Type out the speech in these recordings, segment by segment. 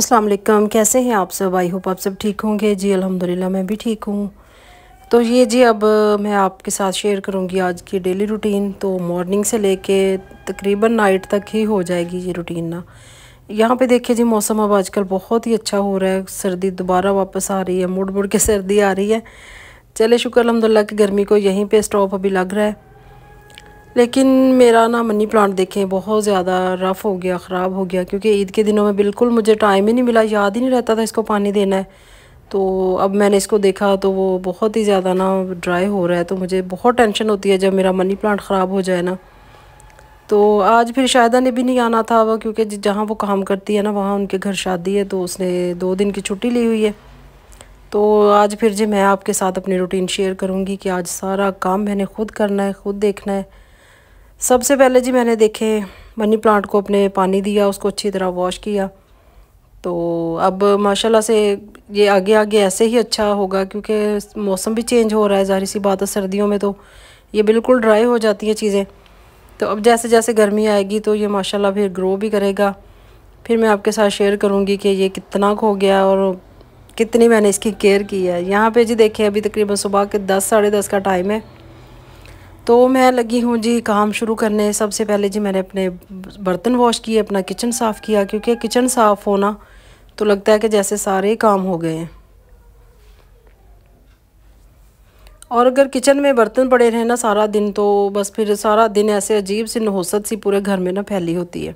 अस्सलाम वालेकुम कैसे हैं आप सब आई होप आप सब ठीक होंगे जी अल्हम्दुलिल्लाह मैं भी ठीक हूँ तो ये जी अब मैं आपके साथ शेयर करूँगी आज की डेली रूटीन तो मॉर्निंग से लेके तकरीबन नाइट तक ही हो जाएगी ये रूटीन ना यहाँ पे देखिए जी मौसम अब आजकल बहुत ही अच्छा हो रहा है सर्दी दोबारा वापस आ रही है मुड़ मुड़ के सर्दी आ रही है चले शुक्र अलहमदिल्ला की गर्मी को यहीं पर स्टॉप अभी लग रहा है लेकिन मेरा ना मनी प्लांट देखें बहुत ज़्यादा रफ़ हो गया ख़राब हो गया क्योंकि ईद के दिनों में बिल्कुल मुझे टाइम ही नहीं मिला याद ही नहीं रहता था इसको पानी देना है तो अब मैंने इसको देखा तो वो बहुत ही ज़्यादा ना ड्राई हो रहा है तो मुझे बहुत टेंशन होती है जब मेरा मनी प्लांट ख़राब हो जाए ना तो आज फिर शायदा ने भी नहीं आना था वह क्योंकि जहाँ वो काम करती है ना वहाँ उनके घर शादी है तो उसने दो दिन की छुट्टी ली हुई है तो आज फिर जी मैं आपके साथ अपनी रूटीन शेयर करूँगी कि आज सारा काम मैंने खुद करना है खुद देखना है सबसे पहले जी मैंने देखे मनी प्लांट को अपने पानी दिया उसको अच्छी तरह वॉश किया तो अब माशाल्लाह से ये आगे आगे ऐसे ही अच्छा होगा क्योंकि मौसम भी चेंज हो रहा है ज़ाहिर सी बात है सर्दियों में तो ये बिल्कुल ड्राई हो जाती हैं चीज़ें तो अब जैसे जैसे गर्मी आएगी तो ये माशाल्लाह फिर ग्रो भी करेगा फिर मैं आपके साथ शेयर करूँगी कि ये कितना हो गया और कितनी मैंने इसकी केयर की है यहाँ पर जी देखें अभी तकरीबन सुबह के दस साढ़े दस का टाइम है तो मैं लगी हूँ जी काम शुरू करने सबसे पहले जी मैंने अपने बर्तन वॉश किए अपना किचन साफ़ किया क्योंकि किचन साफ़ होना तो लगता है कि जैसे सारे काम हो गए हैं और अगर किचन में बर्तन पड़े रहे ना सारा दिन तो बस फिर सारा दिन ऐसे अजीब सी नहसत सी पूरे घर में ना फैली होती है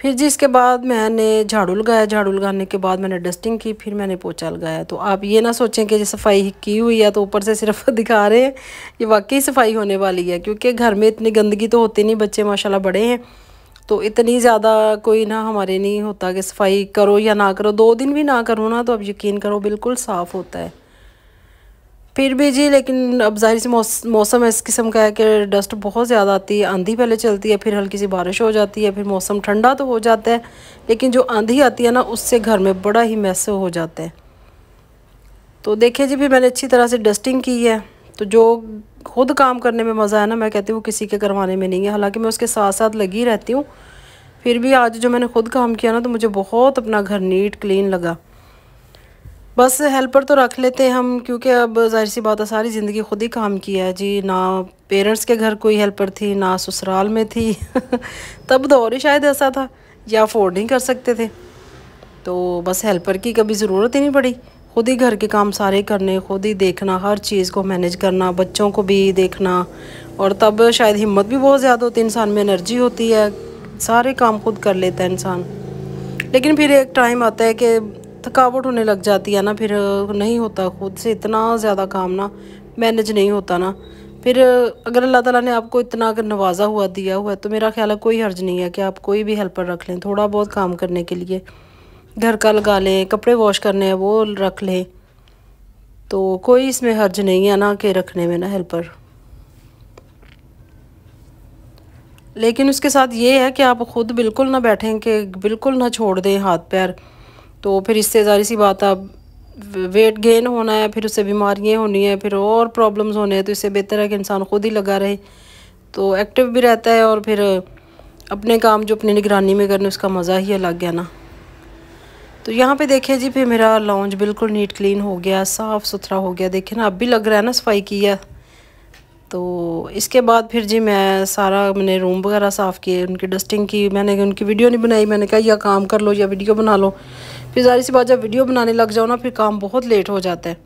फिर जी इसके बाद मैंने झाड़ू लगाया झाड़ू लगाने के बाद मैंने डस्टिंग की फिर मैंने पोछा लगाया तो आप ये ना सोचें कि सफाई की हुई है तो ऊपर से सिर्फ दिखा रहे हैं ये वाकई सफाई होने वाली है क्योंकि घर में इतनी गंदगी तो होती नहीं बच्चे माशाल्लाह बड़े हैं तो इतनी ज़्यादा कोई ना हमारे नहीं होता कि सफाई करो या ना करो दो दिन भी ना करो ना तो आप यकीन करो बिल्कुल साफ़ होता है फिर भी जी लेकिन अब जाहिर सी मौस, मौसम इस किस्म का है कि डस्ट बहुत ज़्यादा आती है आंधी पहले चलती है फिर हल्की सी बारिश हो जाती है फिर मौसम ठंडा तो हो जाता है लेकिन जो आंधी आती है ना उससे घर में बड़ा ही मैस हो जाता है तो देखिए जी फिर मैंने अच्छी तरह से डस्टिंग की है तो जो खुद काम करने में मज़ा है ना मैं कहती हूँ किसी के करवाने में नहीं है हालाँकि मैं उसके साथ साथ लगी रहती हूँ फिर भी आज जो मैंने खुद काम किया ना तो मुझे बहुत अपना घर नीट क्लीन लगा बस हेल्पर तो रख लेते हैं हम क्योंकि अब जाहिर सी बात है सारी ज़िंदगी खुद ही काम किया है जी ना पेरेंट्स के घर कोई हेल्पर थी ना ससुराल में थी तब दौर तो ही शायद ऐसा था या अफोर्ड नहीं कर सकते थे तो बस हेल्पर की कभी ज़रूरत ही नहीं पड़ी खुद ही घर के काम सारे करने खुद ही देखना हर चीज़ को मैनेज करना बच्चों को भी देखना और तब शायद हिम्मत भी बहुत ज़्यादा होती है इंसान में एनर्जी होती है सारे काम खुद कर लेता है इंसान लेकिन फिर एक टाइम आता है कि थकावट होने लग जाती है ना फिर नहीं होता खुद से इतना ज़्यादा काम ना मैनेज नहीं होता ना फिर अगर अल्लाह ताला ने आपको इतना अगर नवाज़ा हुआ दिया हुआ है तो मेरा ख्याल है कोई हर्ज नहीं है कि आप कोई भी हेल्पर रख लें थोड़ा बहुत काम करने के लिए घर का लगा लें कपड़े वॉश करने हैं वो रख लें तो कोई इसमें हर्ज नहीं है ना कि रखने में ना हेल्पर लेकिन उसके साथ ये है कि आप ख़ुद बिल्कुल ना बैठें कि बिल्कुल ना छोड़ दें हाथ पैर तो फिर इससे जारी सी बात अब वेट गेन होना है फिर उससे बीमारियाँ होनी है फिर और प्रॉब्लम्स होने हैं तो इससे बेहतर है कि इंसान खुद ही लगा रहे तो एक्टिव भी रहता है और फिर अपने काम जो अपनी निगरानी में करने उसका मज़ा ही अलग है ना तो यहाँ पे देखिए जी फिर मेरा लॉन्च बिल्कुल नीट क्लीन हो गया साफ़ सुथरा हो गया देखिए ना अब भी लग रहा है ना सफाई की है तो इसके बाद फिर जी मैं सारा मैंने रूम वगैरह साफ़ किए उनकी डस्टिंग की मैंने उनकी वीडियो नहीं बनाई मैंने कहा या काम कर लो या वीडियो बना लो फिर ज़ारी सी बात जब वीडियो बनाने लग जाओ ना फिर काम बहुत लेट हो जाता है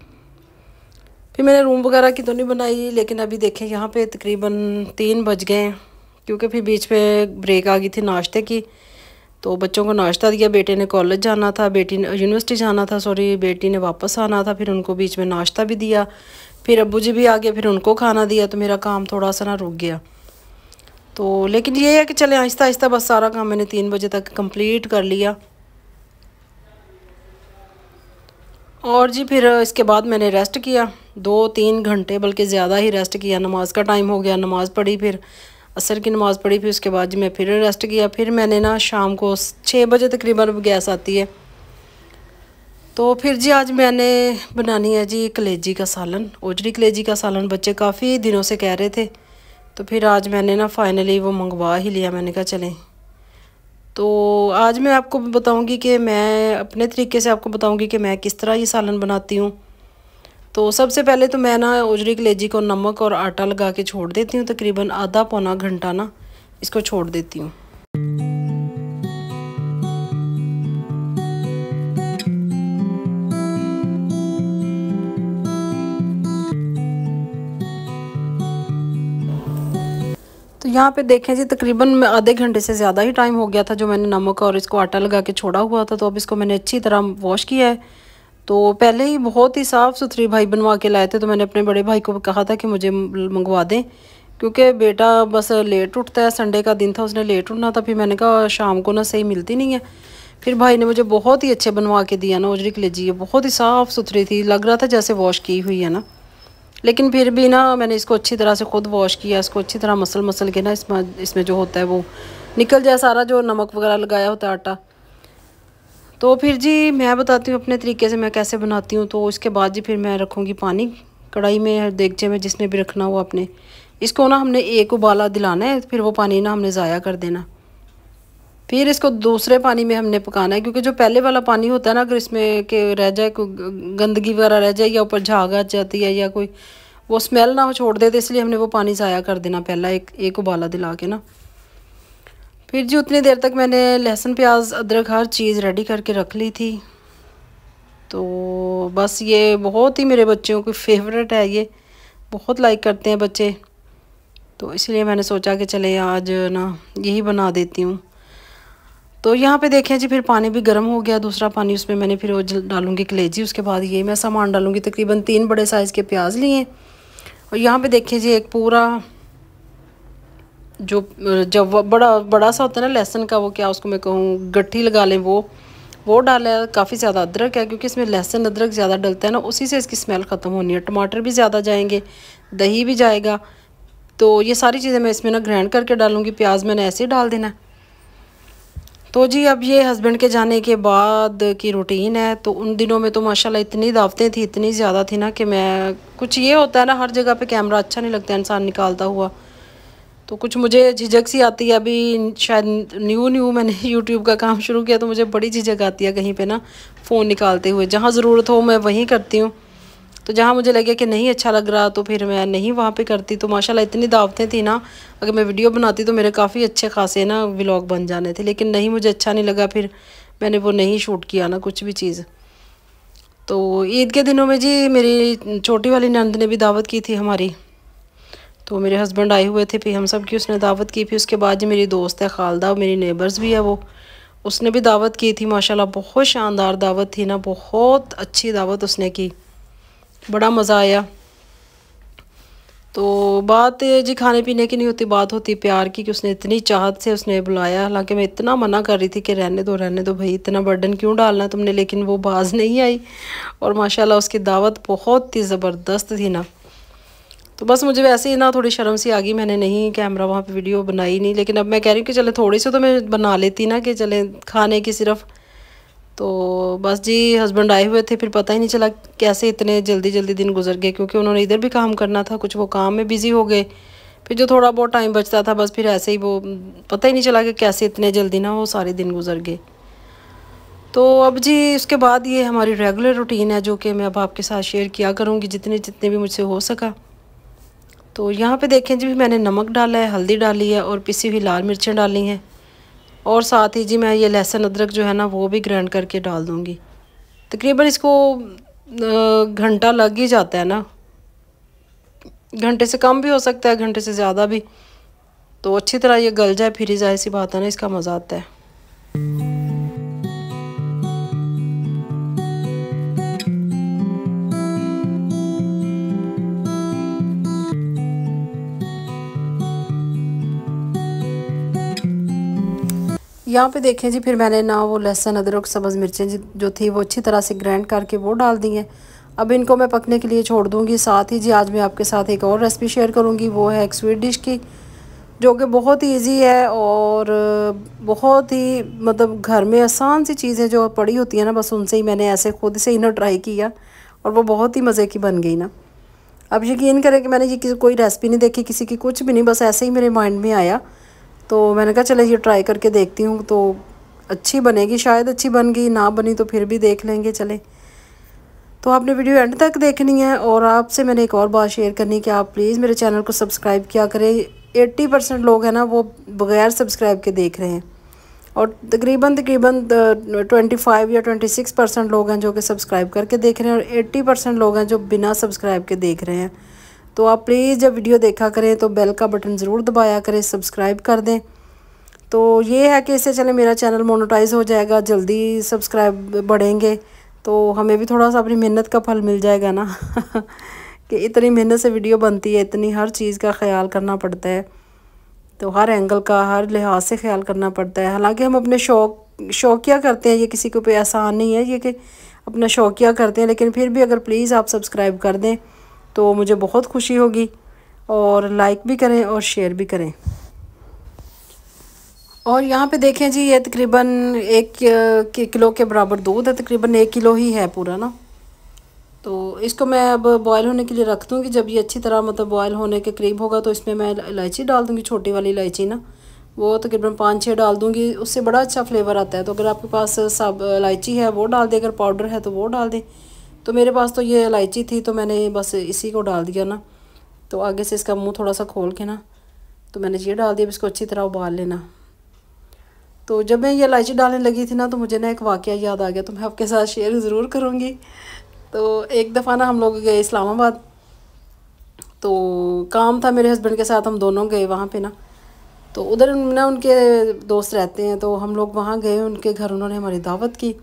फिर मैंने रूम वगैरह की तो नहीं बनाई लेकिन अभी देखें यहाँ पे तकरीबन तीन बज गए क्योंकि फिर बीच में ब्रेक आ गई थी नाश्ते की तो बच्चों को नाश्ता दिया बेटे ने कॉलेज जाना था बेटी ने यूनिवर्सिटी जाना था सॉरी बेटी ने वापस आना था फिर उनको बीच में नाश्ता भी दिया फिर अबू जी भी आ गए फिर उनको खाना दिया तो मेरा काम थोड़ा सा ना रुक गया तो लेकिन ये है कि चले आहिस्ता आहिस्ता बस सारा काम मैंने तीन बजे तक कंप्लीट कर लिया और जी फिर इसके बाद मैंने रेस्ट किया दो तीन घंटे बल्कि ज़्यादा ही रेस्ट किया नमाज का टाइम हो गया नमाज़ पढ़ी फिर असर की नमाज़ पढ़ी फिर उसके बाद जी मैं फिर रेस्ट किया फिर मैंने ना शाम को छः बजे तकरीबन गैस आती है तो फिर जी आज मैंने बनानी है जी कलेजी का सालन ओजरी कलेजी का सालन बच्चे काफ़ी दिनों से कह रहे थे तो फिर आज मैंने ना फ़ाइनली वो मंगवा ही लिया मैंने कहा चलें तो आज मैं आपको बताऊंगी कि मैं अपने तरीके से आपको बताऊंगी कि मैं किस तरह ये सालन बनाती हूँ तो सबसे पहले तो मैं ना ओजरी कलेजी को नमक और आटा लगा के छोड़ देती हूँ तकरीबन आधा पौना घंटा ना इसको छोड़ देती हूँ यहाँ पे देखें जी तकरीबन आधे घंटे से ज़्यादा ही टाइम हो गया था जो मैंने नमक और इसको आटा लगा के छोड़ा हुआ था तो अब इसको मैंने अच्छी तरह वॉश किया है तो पहले ही बहुत ही साफ़ सुथरी भाई बनवा के लाए थे तो मैंने अपने बड़े भाई को कहा था कि मुझे मंगवा दें क्योंकि बेटा बस लेट उठता है संडे का दिन था उसने लेट उठना था फिर मैंने कहा शाम को ना सही मिलती नहीं है फिर भाई ने मुझे बहुत ही अच्छे बनवा के दिया ना उजरी जी बहुत ही साफ़ सुथरी थी लग रहा था जैसे वॉश की हुई है ना लेकिन फिर भी ना मैंने इसको अच्छी तरह से ख़ुद वॉश किया इसको अच्छी तरह मसल मसल के ना इसमें इसमें जो होता है वो निकल जाए सारा जो नमक वगैरह लगाया होता है आटा तो फिर जी मैं बताती हूँ अपने तरीके से मैं कैसे बनाती हूँ तो उसके बाद जी फिर मैं रखूँगी पानी कढ़ाई में देगचे में जिसने भी रखना हो आपने इसको ना हमने एक उबाला दिलाना है फिर वो पानी ना हमने ज़ाया कर देना फिर इसको दूसरे पानी में हमने पकाना है क्योंकि जो पहले वाला पानी होता है ना अगर इसमें के रह जाए कोई गंदगी वगैरह रह जाए या ऊपर झाग आ जाती है या कोई वो स्मेल ना छोड़ दे तो इसलिए हमने वो पानी ज़ाया कर देना पहला एक एक उबाला दिला के ना फिर जी उतनी देर तक मैंने लहसुन प्याज अदरक हर चीज़ रेडी करके रख ली थी तो बस ये बहुत ही मेरे बच्चों की फेवरेट है ये बहुत लाइक करते हैं बच्चे तो इसलिए मैंने सोचा कि चले आज ना यही बना देती हूँ तो यहाँ पे देखें जी फिर पानी भी गर्म हो गया दूसरा पानी उसमें मैंने फिर वो डालूंगी कलेजी उसके बाद ये मैं सामान डालूंगी तकरीबन तीन बड़े साइज़ के प्याज लिए और यहाँ पे देखें जी एक पूरा जो जब बड़ा बड़ा सा होता है ना लहसन का वो क्या उसको मैं कहूँ गट्ठी लगा लें वो वो डाला है काफ़ी ज़्यादा अदरक है क्योंकि इसमें लहसुन अदरक ज़्यादा डलता है ना उसी से इसकी स्मेल ख़त्म होनी है टमाटर भी ज़्यादा जाएंगे दही भी जाएगा तो ये सारी चीज़ें मैं इसमें ना ग्राइंड करके डालूँगी प्याज मैंने ऐसे ही डाल देना है तो जी अब ये हस्बैंड के जाने के बाद की रूटीन है तो उन दिनों में तो माशाल्लाह इतनी दावतें थी इतनी ज़्यादा थी ना कि मैं कुछ ये होता है ना हर जगह पे कैमरा अच्छा नहीं लगता इंसान निकालता हुआ तो कुछ मुझे झिझक सी आती है अभी शायद न्यू न्यू मैंने यूट्यूब का काम शुरू किया तो मुझे बड़ी झिझक आती है कहीं पर ना फ़ोन निकालते हुए जहाँ ज़रूरत हो मैं वहीं करती हूँ तो जहाँ मुझे लगे कि नहीं अच्छा लग रहा तो फिर मैं नहीं वहाँ पे करती तो माशाल्लाह इतनी दावतें थी ना अगर मैं वीडियो बनाती तो मेरे काफ़ी अच्छे खासे ना व्लॉग बन जाने थे लेकिन नहीं मुझे अच्छा नहीं लगा फिर मैंने वो नहीं शूट किया ना कुछ भी चीज़ तो ईद के दिनों में जी मेरी छोटी वाली नंद ने भी दावत की थी हमारी तो मेरे हस्बैंड आए हुए थे फिर हम सब की उसने दावत की फिर उसके बाद जी मेरी दोस्त है खालदा मेरी नेबर्स भी है वो उसने भी दावत की थी माशाल्लाह बहुत शानदार दावत थी ना बहुत अच्छी दावत उसने की बड़ा मज़ा आया तो बात जी खाने पीने की नहीं होती बात होती प्यार की कि उसने इतनी चाहत से उसने बुलाया हालांकि मैं इतना मना कर रही थी कि रहने दो रहने दो भाई इतना बर्डन क्यों डालना तुमने लेकिन वो बाज नहीं आई और माशाल्लाह उसकी दावत बहुत ही ज़बरदस्त थी ना तो बस मुझे वैसे ही ना थोड़ी शर्म सी आ गई मैंने नहीं कैमरा वहाँ पर वीडियो बनाई नहीं लेकिन अब मैं कह रही हूँ कि चले थोड़ी सी तो मैं बना लेती ना कि चले खाने की सिर्फ़ तो बस जी हस्बैंड आए हुए थे फिर पता ही नहीं चला कैसे इतने जल्दी जल्दी दिन गुजर गए क्योंकि उन्होंने इधर भी काम करना था कुछ वो काम में बिज़ी हो गए फिर जो थोड़ा बहुत टाइम बचता था बस फिर ऐसे ही वो पता ही नहीं चला कि कैसे इतने जल्दी ना वो सारे दिन गुजर गए तो अब जी उसके बाद ये हमारी रेगुलर रूटीन है जो कि मैं अब आपके साथ शेयर किया करूँगी जितने जितने भी मुझसे हो सका तो यहाँ पे देखें जी मैंने नमक डाला है हल्दी डाली है और पिसी हुई लाल मिर्चें डाली हैं और साथ ही जी मैं ये लहसुन अदरक जो है ना वो भी ग्राइंड करके डाल दूँगी तकरीबन इसको घंटा लग ही जाता है ना घंटे से कम भी हो सकता है घंटे से ज़्यादा भी तो अच्छी तरह ये गल जाए फिर जाए सी बात है ना इसका मज़ा आता है यहाँ पे देखें जी फिर मैंने ना वो लहसुन अदरक सब्ज़ मिर्चें जो थी वो अच्छी तरह से ग्राइंड करके वो डाल दी हैं अब इनको मैं पकने के लिए छोड़ दूँगी साथ ही जी आज मैं आपके साथ एक और रेसिपी शेयर करूँगी वो है एक स्वीट डिश की जो कि बहुत ही ईजी है और बहुत ही मतलब घर में आसान सी चीज़ें जो पड़ी होती हैं ना बस उनसे ही मैंने ऐसे खुद से ही ना ट्राई किया और वो बहुत ही मज़े की बन गई ना अब यकीन करें कि मैंने ये कोई रेसिपी नहीं देखी किसी की कुछ भी नहीं बस ऐसे ही मेरे माइंड में आया तो मैंने कहा चले ये ट्राई करके देखती हूँ तो अच्छी बनेगी शायद अच्छी बन गई ना बनी तो फिर भी देख लेंगे चले तो आपने वीडियो एंड तक देखनी है और आपसे मैंने एक और बात शेयर करनी कि आप प्लीज़ मेरे चैनल को सब्सक्राइब किया करें एट्टी परसेंट लोग हैं ना वो बगैर सब्सक्राइब के देख रहे हैं और तकरीबन तकरीबन ट्वेंटी फाइव या ट्वेंटी सिक्स परसेंट लोग हैं जो कि सब्सक्राइब करके देख रहे हैं और एट्टी परसेंट लोग हैं जो बिना सब्सक्राइब के देख रहे हैं तो आप प्लीज़ जब वीडियो देखा करें तो बेल का बटन ज़रूर दबाया करें सब्सक्राइब कर दें तो ये है कि इससे चले मेरा चैनल मोनोटाइज हो जाएगा जल्दी सब्सक्राइब बढ़ेंगे तो हमें भी थोड़ा सा अपनी मेहनत का फल मिल जाएगा ना कि इतनी मेहनत से वीडियो बनती है इतनी हर चीज़ का ख्याल करना पड़ता है तो हर एंगल का हर लिहाज से ख्याल करना पड़ता है हालांकि हम अपने शौक शौकिया करते हैं ये किसी के पे आसान नहीं है ये कि अपना शौकिया करते हैं लेकिन फिर भी अगर प्लीज़ आप सब्सक्राइब कर दें तो मुझे बहुत खुशी होगी और लाइक भी करें और शेयर भी करें और यहाँ पे देखें जी ये तकरीबन एक किलो के बराबर दूध है तकरीबन एक किलो ही है पूरा ना तो इसको मैं अब बॉयल होने के लिए रख दूँगी जब ये अच्छी तरह मतलब बॉयल होने के करीब होगा तो इसमें मैं इलायची डाल दूँगी छोटी वाली इलायची ना वो तकरीबन पाँच छः डाल दूँगी उससे बड़ा अच्छा फ्लेवर आता है तो अगर आपके पास सब इलायची है वो डाल दें अगर पाउडर है तो वो डाल दें तो मेरे पास तो ये इलायची थी तो मैंने बस इसी को डाल दिया ना तो आगे से इसका मुंह थोड़ा सा खोल के ना तो मैंने ये डाल दिया इसको अच्छी तरह उबाल लेना तो जब मैं ये इलायची डालने लगी थी ना तो मुझे ना एक वाक्य याद आ गया तो मैं आपके साथ शेयर ज़रूर करूँगी तो एक दफ़ा ना हम लोग गए इस्लामाबाद तो काम था मेरे हस्बैंड के साथ हम दोनों गए वहाँ पर ना तो उधर ना उनके दोस्त रहते हैं तो हम लोग वहाँ गए उनके घर उन्होंने हमारी दावत की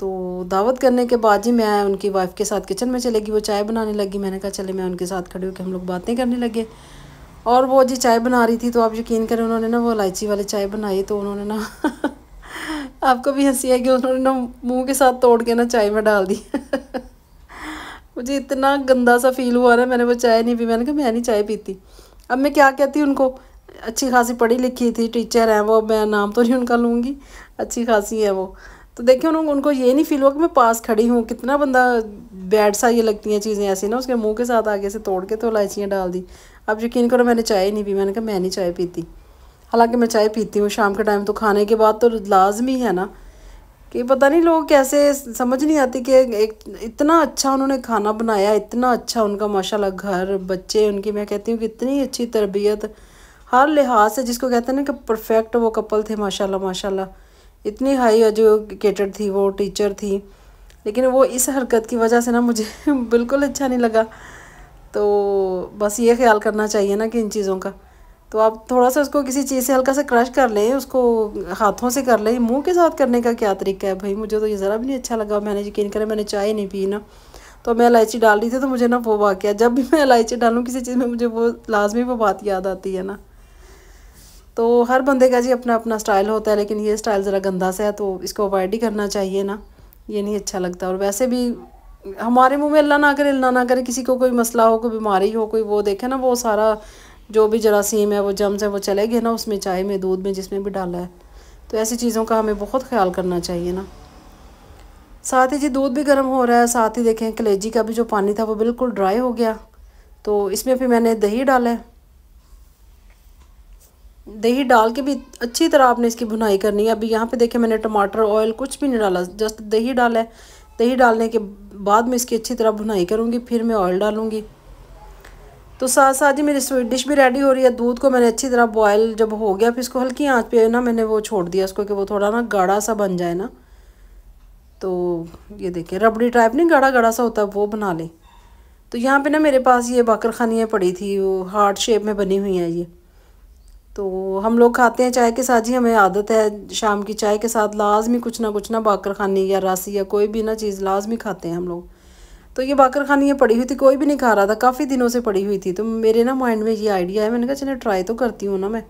तो दावत करने के बाद जी मैं उनकी वाइफ के साथ किचन में चलेगी वो चाय बनाने लगी मैंने कहा चले मैं उनके साथ खड़ी होकर हम लोग बातें करने लगे और वो जी चाय बना रही थी तो आप यकीन करें उन्होंने ना वो इलायची वाली चाय बनाई तो उन्होंने ना आपको भी हंसी कि उन्होंने ना मुंह के साथ तोड़ के ना चाय में डाल दी मुझे इतना गंदा सा फील हुआ ना मैंने वो चाय नहीं पी मैंने कहा मैं नहीं चाय पीती अब मैं क्या कहती उनको अच्छी खासी पढ़ी लिखी थी टीचर हैं वो मैं नाम तो नहीं उनका लूँगी अच्छी खासी है वो तो देखिए उन्होंने उनको ये नहीं फील हुआ कि मैं पास खड़ी हूँ कितना बंदा बैड सा ये लगती हैं चीज़ें ऐसी ना उसके मुंह के साथ आगे से तोड़ के तो इलायचियाँ डाल दी अब यकीन करो मैंने चाय नहीं पी मैंने कहा मैं नहीं चाय पीती हालांकि मैं चाय पीती हूँ शाम के टाइम तो खाने के बाद तो लाजमी है ना कि पता नहीं लोग कैसे समझ नहीं आती कि एक इतना अच्छा उन्होंने खाना बनाया इतना अच्छा उनका माशा घर बच्चे उनकी मैं कहती हूँ कि इतनी अच्छी तरबियत हर लिहाज से जिसको कहते हैं ना कि परफेक्ट वो कपल थे माशाला माशाला इतनी हाई एजुकेटेड थी वो टीचर थी लेकिन वो इस हरकत की वजह से ना मुझे बिल्कुल अच्छा नहीं लगा तो बस ये ख्याल करना चाहिए ना कि इन चीज़ों का तो आप थोड़ा सा उसको किसी चीज़ से हल्का सा क्रश कर लें उसको हाथों से कर लें मुंह के साथ करने का क्या तरीका है भाई मुझे तो ये ज़रा भी नहीं अच्छा लगा मैंने यकीन करें मैंने चाय नहीं पी ना तो मैं इलायची डाल रही थी तो मुझे ना वो वाक़ जब भी मैं इलायची डालूँ किसी चीज़ में मुझे वो लाजमी वो बात याद आती है ना तो हर बंदे का जी अपना अपना स्टाइल होता है लेकिन ये स्टाइल ज़रा गंदा सा है तो इसको अवॉइड ही करना चाहिए ना ये नहीं अच्छा लगता और वैसे भी हमारे मुंह में अल्लाह ना करे अल्लाह ना करे किसी को कोई मसला हो कोई बीमारी हो कोई वो देखे ना वो सारा जो भी जरासीम है वो जम्स है वो चले गए ना उसमें चाय में दूध में जिसमें भी डाला है तो ऐसी चीज़ों का हमें बहुत ख्याल करना चाहिए ना साथ ही जी दूध भी गर्म हो रहा है साथ ही देखें कलेजी का भी जो पानी था वो बिल्कुल ड्राई हो गया तो इसमें फिर मैंने दही डाला है दही डाल के भी अच्छी तरह आपने इसकी भुनाई करनी है अभी यहाँ पे देखे मैंने टमाटर ऑयल कुछ भी नहीं डाला जस्ट दही डाला है दही डालने के बाद में इसकी अच्छी तरह भुनाई करूँगी फिर मैं ऑयल डालूँगी तो साथ साथ ही मेरी स्वीट डिश भी रेडी हो रही है दूध को मैंने अच्छी तरह बॉयल जब हो गया फिर इसको हल्की आँच पे ना मैंने वो छोड़ दिया उसको कि वो थोड़ा ना गाढ़ा सा बन जाए ना तो ये देखिए रबड़ी टाइप नहीं गाढ़ा गाढ़ा सा होता है वो बना लें तो यहाँ पे ना मेरे पास ये बाकर खानियाँ पड़ी थी वो हार्ट शेप में बनी हुई हैं ये तो हम लोग खाते हैं चाय के साथ ही हमें आदत है शाम की चाय के साथ लाजमी कुछ ना कुछ ना बाकर खानी या रासी या कोई भी ना चीज़ लाजमी खाते हैं हम लोग तो ये बाकर खानी ये पड़ी हुई थी कोई भी नहीं खा रहा था काफ़ी दिनों से पड़ी हुई थी तो मेरे ना माइंड में ये आइडिया है मैंने कहा चलो ट्राई तो करती हूँ ना मैं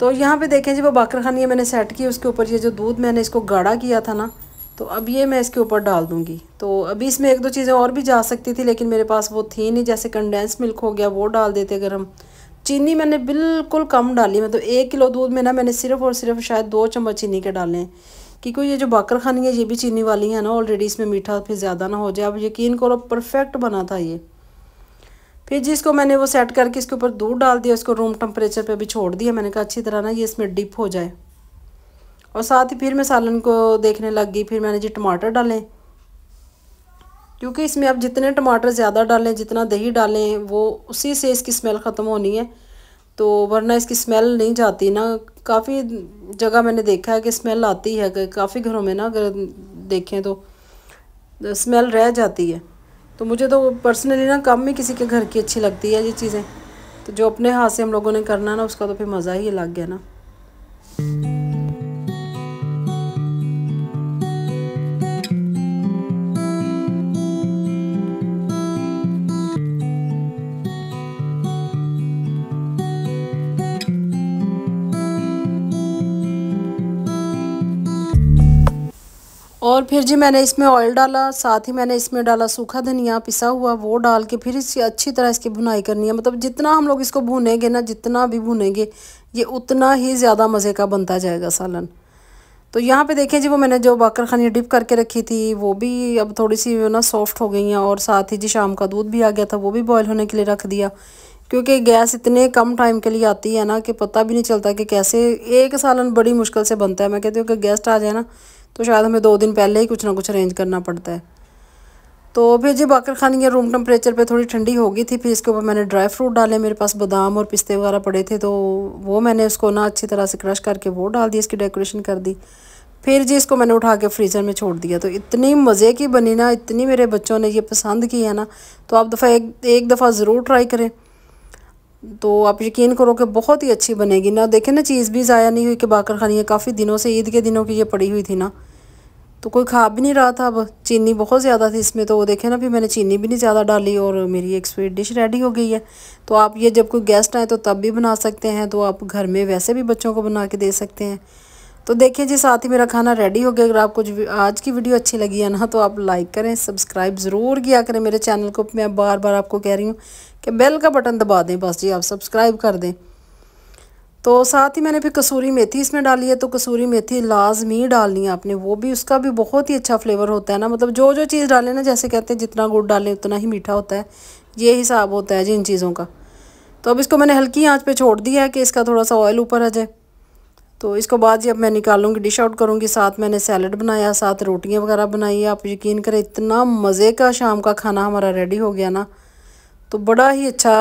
तो यहाँ पे देखें जी वो बाकर खानी मैंने सेट की उसके ऊपर ये जो दूध मैंने इसको गाढ़ा किया था ना तो अब ये मैं इसके ऊपर डाल दूँगी तो अभी इसमें एक दो चीज़ें और भी जा सकती थी लेकिन मेरे पास वो थी नहीं जैसे कंडेंस मिल्क हो गया वो डाल देते अगर हम चीनी मैंने बिल्कुल कम डाली मतलब एक किलो दूध में ना मैंने सिर्फ और सिर्फ शायद दो चम्मच चीनी के डालें क्योंकि ये जो बाकर खानी है ये भी चीनी वाली है ना ऑलरेडी इसमें मीठा फिर ज़्यादा ना हो जाए अब यकीन करो परफेक्ट बना था ये फिर जिसको मैंने वो सेट करके इसके ऊपर दूध डाल दिया उसको रूम टेम्परेचर पर भी छोड़ दिया मैंने कहा अच्छी तरह ना ये इसमें डिप हो जाए और साथ ही फिर मैं सालन को देखने लग गई फिर मैंने जी टमाटर डालें क्योंकि इसमें आप जितने टमाटर ज़्यादा डालें जितना दही डालें वो उसी से इसकी स्मेल ख़त्म होनी है तो वरना इसकी स्मेल नहीं जाती ना काफ़ी जगह मैंने देखा है कि स्मेल आती है काफ़ी घरों में ना अगर देखें तो स्मेल रह जाती है तो मुझे तो पर्सनली ना कम ही किसी के घर की अच्छी लगती है ये चीज़ें तो जो अपने हाथ से हम लोगों ने करना ना उसका तो फिर मज़ा ही अलग है ना और फिर जी मैंने इसमें ऑयल डाला साथ ही मैंने इसमें डाला सूखा धनिया पिसा हुआ वो डाल के फिर इसकी अच्छी तरह इसकी भुनाई करनी है मतलब जितना हम लोग इसको भुनेंगे ना जितना भी भुनेंगे ये उतना ही ज़्यादा मज़े का बनता जाएगा सालन तो यहाँ पे देखें जी वो मैंने जो बाकर खानी डिप करके रखी थी वो भी अब थोड़ी सी ना सॉफ्ट हो गई हैं और साथ ही जी शाम का दूध भी आ गया था वो भी बॉयल होने के लिए रख दिया क्योंकि गैस इतने कम टाइम के लिए आती है ना कि पता भी नहीं चलता कि कैसे एक सालन बड़ी मुश्किल से बनता है मैं कहती हूँ कि गेस्ट आ जाए ना तो शायद हमें दो दिन पहले ही कुछ ना कुछ अरेंज करना पड़ता है तो फिर जी बाकर खानी ये रूम टेम्परेचर पे थोड़ी ठंडी हो गई थी फिर इसके ऊपर मैंने ड्राई फ्रूट डाले मेरे पास बादाम और पिस्ते वगैरह पड़े थे तो वो मैंने उसको ना अच्छी तरह से क्रश करके वो डाल दी इसकी डेकोरेशन कर दी फिर जी इसको मैंने उठा के फ्रीज़र में छोड़ दिया तो इतनी मज़े की बनी ना इतनी मेरे बच्चों ने ये पसंद की है ना तो आप दफ़ा एक एक दफ़ा ज़रूर ट्राई करें तो आप यकीन करो कि बहुत ही अच्छी बनेगी ना देखें ना चीज़ भी ज़ाया नहीं हुई कि बाकर खानी है काफ़ी दिनों से ईद के दिनों की ये पड़ी हुई थी ना तो कोई खा भी नहीं रहा था अब चीनी बहुत ज़्यादा थी इसमें तो वो देखे ना फिर मैंने चीनी भी नहीं ज़्यादा डाली और मेरी एक स्वीट डिश रेडी हो गई है तो आप ये जब कोई गेस्ट आए तो तब भी बना सकते हैं तो आप घर में वैसे भी बच्चों को बना के दे सकते हैं तो देखिए जी साथ ही मेरा खाना रेडी हो गया अगर आपको आज की वीडियो अच्छी लगी है ना तो आप लाइक करें सब्सक्राइब ज़रूर किया करें मेरे चैनल को मैं बार बार आपको कह रही हूँ कि बेल का बटन दबा दें बस जी आप सब्सक्राइब कर दें तो साथ ही मैंने फिर कसूरी मेथी इसमें डाली है तो कसूरी मेथी लाजमी डालनी है आपने वो भी उसका भी बहुत ही अच्छा फ्लेवर होता है ना मतलब जो जो चीज़ डालें ना जैसे कहते हैं जितना गुड़ डालें उतना ही मीठा होता है ये हिसाब होता है जी इन चीज़ों का तो अब इसको मैंने हल्की आँच पर छोड़ दिया है कि इसका थोड़ा सा ऑयल ऊपर आ जाए तो इसको बाद जब मैं निकालूंगी डिश आउट करूँगी साथ मैंने सैलड बनाया साथ रोटियाँ वगैरह बनाई आप यकीन करें इतना मज़े का शाम का खाना हमारा रेडी हो गया ना तो बड़ा ही अच्छा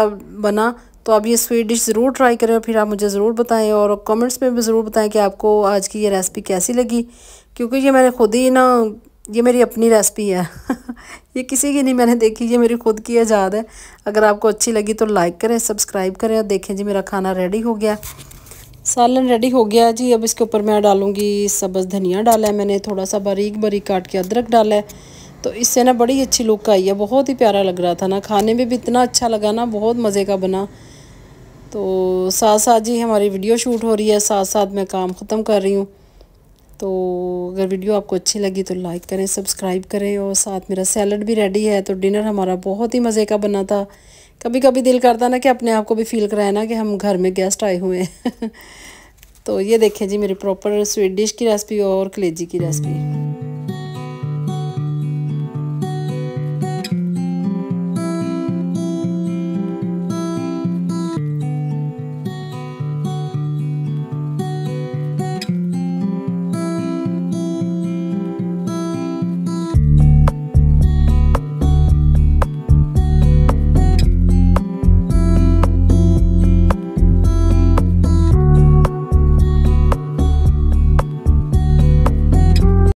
बना तो आप ये स्वीट डिश ज़रूर ट्राई करें और फिर आप मुझे ज़रूर बताएं और कमेंट्स में भी ज़रूर बताएं कि आपको आज की ये रेसिपी कैसी लगी क्योंकि ये मैंने खुद ही ना ये मेरी अपनी रेसिपी है ये किसी की नहीं मैंने देखी ये मेरी खुद की ईजाद है अगर आपको अच्छी लगी तो लाइक करें सब्सक्राइब करें और देखें जी मेरा खाना रेडी हो गया सालन रेडी हो गया जी अब इसके ऊपर मैं डालूँगी सब्ज़ धनिया डाला है मैंने थोड़ा सा बारीक बारीक काट के अदरक डाला है तो इससे ना बड़ी अच्छी लुक आई है बहुत ही प्यारा लग रहा था ना खाने में भी इतना अच्छा लगा ना बहुत मज़े का बना तो साथ साथ जी हमारी वीडियो शूट हो रही है साथ साथ मैं काम ख़त्म कर रही हूँ तो अगर वीडियो आपको अच्छी लगी तो लाइक करें सब्सक्राइब करें और साथ मेरा सैलड भी रेडी है तो डिनर हमारा बहुत ही मज़े का बना था कभी कभी दिल करता ना कि अपने आप को भी फील कराए ना कि हम घर में गेस्ट आए हुए हैं तो ये देखें जी मेरी प्रॉपर स्वीट डिश की रेसिपी और कलेजी की रेसिपी